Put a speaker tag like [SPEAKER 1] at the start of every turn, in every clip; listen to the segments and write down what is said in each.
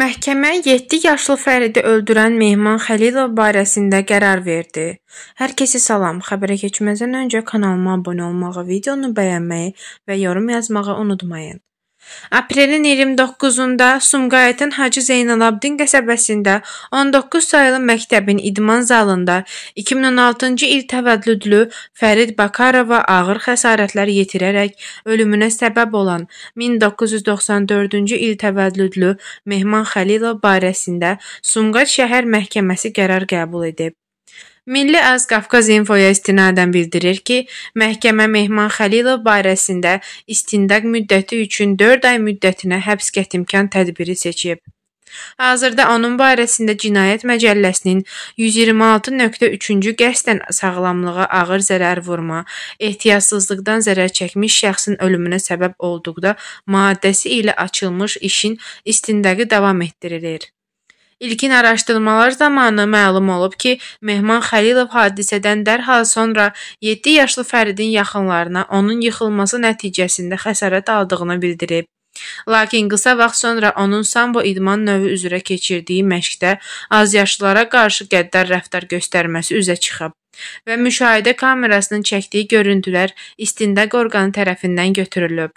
[SPEAKER 1] Məhkəmə 7 yaşlı Fəridi öldürən Mehman Xəlilov barəsində qərar verdi. Hər kəsə salam. Xəbərə keçməzdən öncə kanalıma abunə olmağı, videonu bəyənməyi və yorum yazmağı unutmayın. Aprelin 29-da Sumqayıtın Hacı Zeynalabdin qəsəbəsində 19 saylı məktəbin idman zalında 2016-cı il təvəllüdlü Fərid Bakarova ağır xəsarətlər yetirərək ölümünə səbəb olan 1994-cü il təvəllüdlü Mehman Xəlilov barəsində Sumqayıt şəhər məhkəməsi qərar qəbul edib. Milli Az Qafqaz infoya istinadən bildirir ki, məhkəmə Mehman Xəlilov barəsində istintaq müddəti üçün 4 ay müddətinə həbs qətimkan tədbiri seçib. Hazırda onun barəsində Cinayət Məcəlləsinin 126.3-cü qəsdən sağlamlığa ağır zərər vurma, ehtiyatsızlıqdan zərər çəkmiş şəxsin ölümünə səbəb olduqda maddəsi ilə açılmış işin istintaqı davam etdirilir. İlkin araşdırmalar zamanı məlum olub ki, Mehman Xəlilov hadisədən dərhal sonra 7 yaşlı Fəridin yaxınlarına onun yıxılması nəticəsində xəsarət aldığını bildirib. Lakin qısa vaxt sonra onun sambo idman növü üzrə keçirdiyi məşqdə az yaşlılara qarşı qəddar rəftar göstərməsi üzə çıxıb və müşahidə kamerasının çəkdiyi görüntülər istintaq orqanı tərəfindən götürülüb.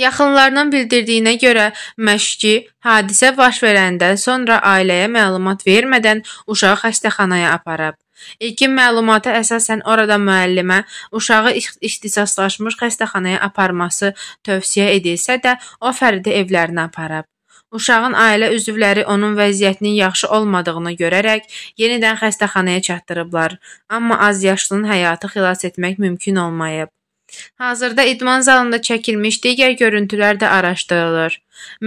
[SPEAKER 1] Yaxınlarının bildirdiyinə görə məşqi hadisə baş verəndən sonra ailəyə məlumat vermədən uşağı xəstəxanaya aparıb. İlkin məlumata əsasən orada müəllimə ixtisaslaşmış uşağı ixtisaslaşmış xəstəxanaya aparması tövsiyə edilsə də, o Fəridi evlərinə aparıb. Uşağın ailə üzvləri onun vəziyyətinin yaxşı olmadığını görərək yenidən xəstəxanaya çatdırıblar, amma azyaşlının həyatı xilas etmək mümkün olmayıb. Hazırda idman zalında çəkilmiş digər görüntülər də araşdırılır.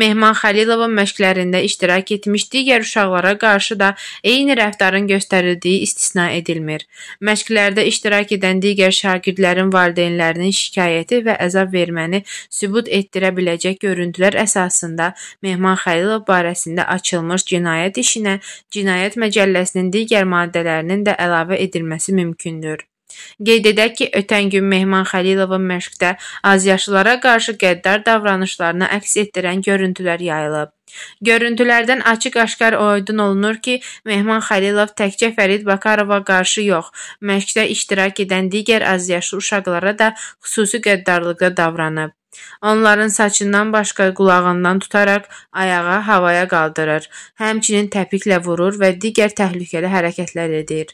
[SPEAKER 1] Mehman Xəlilova məşqlərində iştirak etmiş digər uşaqlara qarşı da eyni rəftarın göstərildiyi istisna edilmir. Məşqlərdə iştirak edən digər şagirdlərin valideynlərinin şikayəti və əzab verməni sübut etdirə biləcək görüntülər əsasında Mehman Xəlilov barəsində açılmış cinayət işinə Cinayət Məcəlləsinin digər maddələrinin də əlavə edilməsi mümkündür. Qeyd edək ki, ötən gün Mehman Xəlilovun məşqdə azyaşlılara qarşı qəddar davranışlarını əks etdirən görüntülər yayılıb. Görüntülərdən açıq-aşkar aydın olunur ki, Mehman Xəlilov təkcə Fərid Bakarova qarşı yox, məşqdə iştirak edən digər azyaşlı uşaqlara da xüsusi qəddarlıqda davranıb. Onların saçından başqa qulağından tutaraq ayağa havaya qaldırır, həmçinin təpiklə vurur və digər təhlükəli hərəkətlər edir.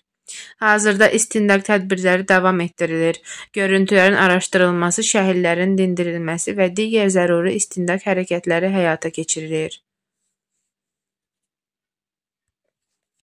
[SPEAKER 1] Hazırda istindak tədbirləri davam etdirilir. Görüntülərin araşdırılması, şəhidlərin dindirilməsi və digər zəruri istindak hərəkətləri həyata keçirilir.